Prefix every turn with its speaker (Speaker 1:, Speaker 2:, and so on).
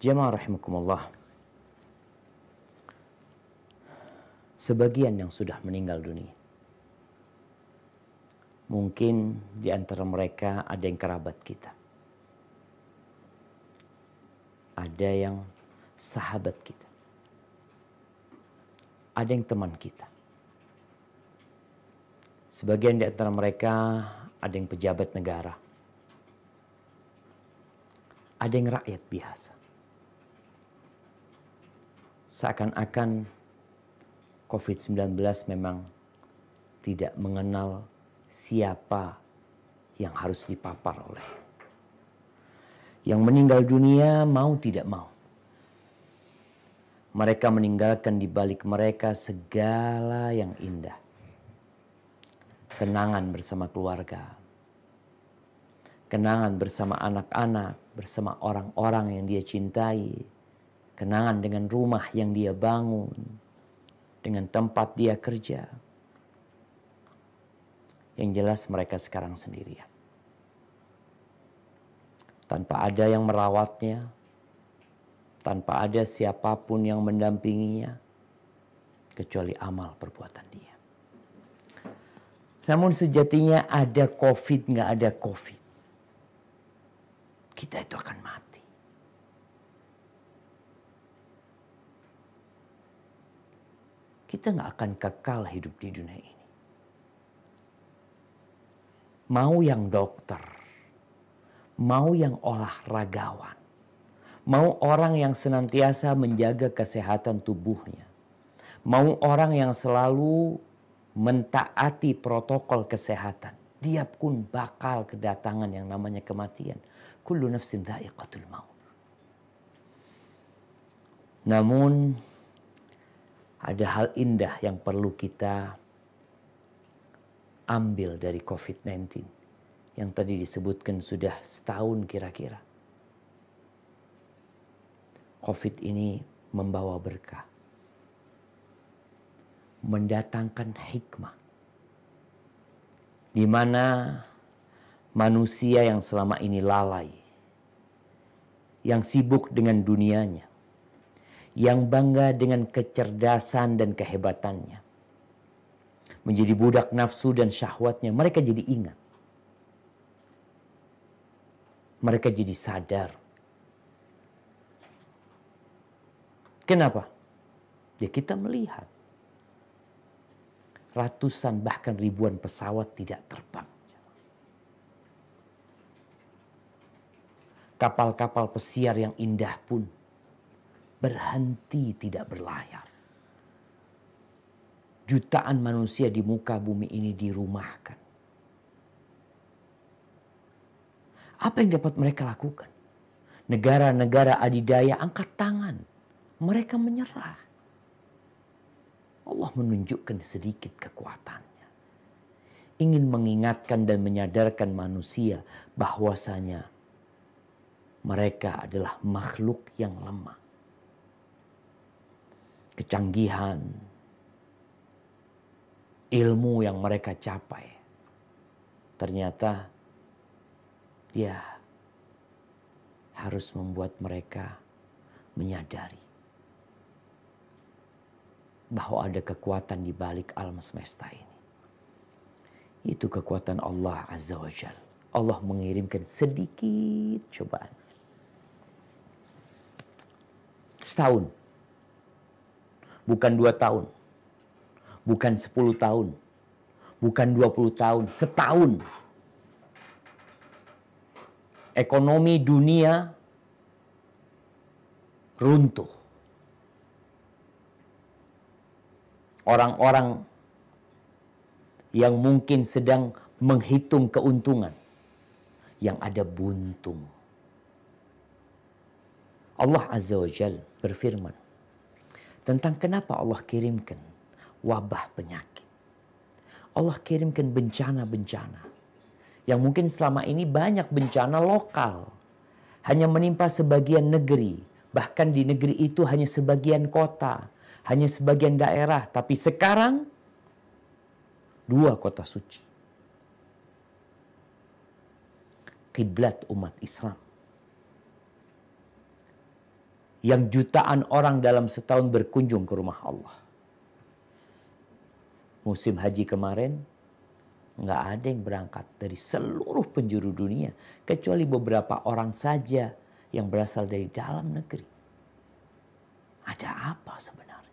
Speaker 1: Jemaah rahimakumullah. Sebagian yang sudah meninggal dunia. Mungkin di antara mereka ada yang kerabat kita. Ada yang sahabat kita. Ada yang teman kita. Sebagian di antara mereka ada yang pejabat negara. Ada yang rakyat biasa seakan-akan COVID-19 memang tidak mengenal siapa yang harus dipapar oleh. Yang meninggal dunia mau tidak mau. Mereka meninggalkan di balik mereka segala yang indah. Kenangan bersama keluarga. Kenangan bersama anak-anak, bersama orang-orang yang dia cintai, kenangan dengan rumah yang dia bangun, dengan tempat dia kerja. Yang jelas mereka sekarang sendirian. Tanpa ada yang merawatnya, tanpa ada siapapun yang mendampinginya, kecuali amal perbuatan dia. Namun sejatinya ada COVID, nggak ada COVID. Kita itu akan mati. kita nggak akan kekal hidup di dunia ini. Mau yang dokter, mau yang olahragawan, mau orang yang senantiasa menjaga kesehatan tubuhnya, mau orang yang selalu mentaati protokol kesehatan, dia pun bakal kedatangan yang namanya kematian. Kullu nafsin dha'iqatul maut. Namun ada hal indah yang perlu kita ambil dari COVID-19 yang tadi disebutkan sudah setahun kira-kira. COVID ini membawa berkah, mendatangkan hikmah, di mana manusia yang selama ini lalai, yang sibuk dengan dunianya, yang bangga dengan kecerdasan dan kehebatannya. Menjadi budak nafsu dan syahwatnya, mereka jadi ingat. Mereka jadi sadar. Kenapa? Ya kita melihat ratusan bahkan ribuan pesawat tidak terbang. Kapal-kapal pesiar yang indah pun berhenti tidak berlayar. Jutaan manusia di muka bumi ini dirumahkan. Apa yang dapat mereka lakukan? Negara-negara adidaya angkat tangan. Mereka menyerah. Allah menunjukkan sedikit kekuatannya. Ingin mengingatkan dan menyadarkan manusia bahwasanya mereka adalah makhluk yang lemah kecanggihan, ilmu yang mereka capai. Ternyata dia harus membuat mereka menyadari bahwa ada kekuatan di balik alam semesta ini. Itu kekuatan Allah Azza wa Jal. Allah mengirimkan sedikit cobaan. Setahun bukan dua tahun, bukan sepuluh tahun, bukan dua puluh tahun, setahun. Ekonomi dunia runtuh. Orang-orang yang mungkin sedang menghitung keuntungan yang ada buntung. Allah Azza wa Jal berfirman, tentang kenapa Allah kirimkan wabah penyakit. Allah kirimkan bencana-bencana yang mungkin selama ini banyak bencana lokal hanya menimpa sebagian negeri, bahkan di negeri itu hanya sebagian kota, hanya sebagian daerah, tapi sekarang dua kota suci. Kiblat umat Islam yang jutaan orang dalam setahun berkunjung ke rumah Allah. Musim haji kemarin nggak ada yang berangkat dari seluruh penjuru dunia kecuali beberapa orang saja yang berasal dari dalam negeri. Ada apa sebenarnya?